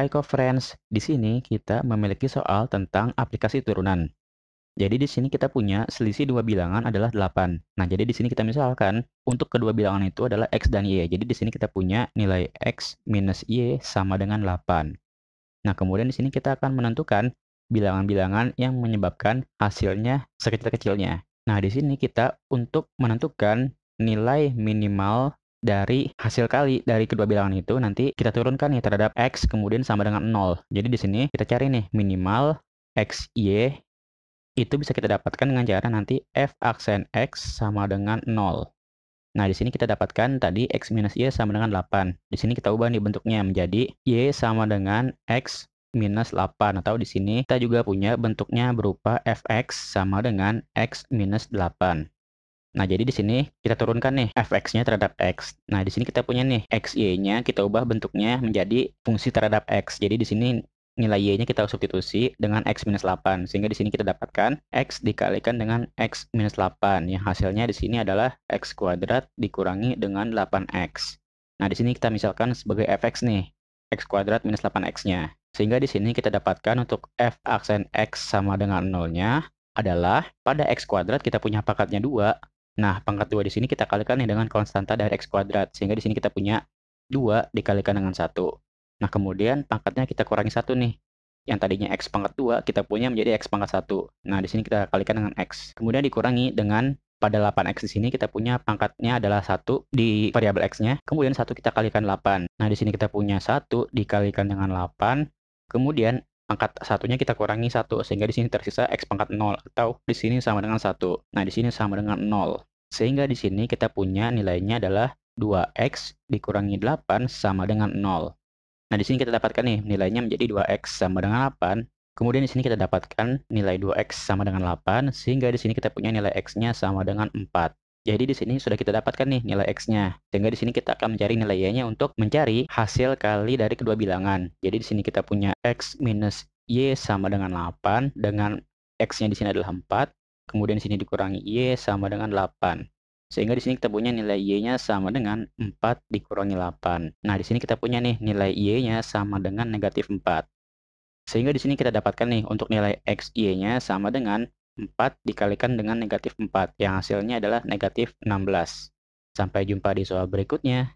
Aiko Friends. Di sini kita memiliki soal tentang aplikasi turunan. Jadi di sini kita punya selisih dua bilangan adalah 8. Nah, jadi di sini kita misalkan untuk kedua bilangan itu adalah X dan Y. Jadi di sini kita punya nilai X minus Y sama dengan 8. Nah, kemudian di sini kita akan menentukan bilangan-bilangan yang menyebabkan hasilnya sekecil-kecilnya. Nah, di sini kita untuk menentukan nilai minimal dari hasil kali dari kedua bilangan itu nanti kita turunkan nih ya terhadap x kemudian sama dengan 0. Jadi di sini kita cari nih minimal x y itu bisa kita dapatkan dengan cara nanti f aksen x sama dengan 0. Nah, di sini kita dapatkan tadi x minus y sama dengan 8. Di sini kita ubah nih bentuknya menjadi y sama dengan x minus 8 atau di sini kita juga punya bentuknya berupa fx sama dengan x minus 8. Nah, jadi di sini kita turunkan nih fx-nya terhadap x. Nah, di sini kita punya nih xy-nya kita ubah bentuknya menjadi fungsi terhadap x. Jadi di sini nilai y-nya kita substitusi dengan x minus 8 sehingga di sini kita dapatkan x dikalikan dengan x minus 8 yang hasilnya di sini adalah x kuadrat dikurangi dengan 8x. Nah, di sini kita misalkan sebagai fx nih, x kuadrat minus 8x-nya. Sehingga di sini kita dapatkan untuk f aksen x sama dengan 0-nya adalah pada x kuadrat kita punya pangkatnya 2, Nah, pangkat 2 di sini kita kalikan nih dengan konstanta dari X kuadrat. Sehingga di sini kita punya 2 dikalikan dengan 1. Nah, kemudian pangkatnya kita kurangi 1 nih. Yang tadinya X pangkat 2, kita punya menjadi X pangkat 1. Nah, di sini kita kalikan dengan X. Kemudian dikurangi dengan pada 8x di sini kita punya pangkatnya adalah 1 di variabel x-nya. Kemudian 1 kita kalikan 8. Nah, di sini kita punya 1 dikalikan dengan 8. Kemudian pangkat satunya kita kurangi satu sehingga di sini tersisa x pangkat 0 atau di sini sama dengan satu. Nah, di sini sama dengan 0. Sehingga di sini kita punya nilainya adalah 2x dikurangi 8 sama dengan 0. Nah, di sini kita dapatkan nih nilainya menjadi 2x sama dengan 8. Kemudian di sini kita dapatkan nilai 2x sama dengan 8 sehingga di sini kita punya nilai x-nya sama dengan 4. Jadi di sini sudah kita dapatkan nih nilai X-nya. Sehingga di sini kita akan mencari nilai Y-nya untuk mencari hasil kali dari kedua bilangan. Jadi di sini kita punya X minus Y sama dengan 8 dengan X-nya di sini adalah 4. Kemudian di sini dikurangi Y sama dengan 8. Sehingga di sini kita punya nilai Y-nya sama dengan 4 dikurangi 8. Nah, di sini kita punya nih nilai Y-nya sama dengan negatif 4. Sehingga di sini kita dapatkan nih untuk nilai x y nya sama dengan 4 dikalikan dengan negatif 4 yang hasilnya adalah negatif 16. Sampai jumpa di soal berikutnya.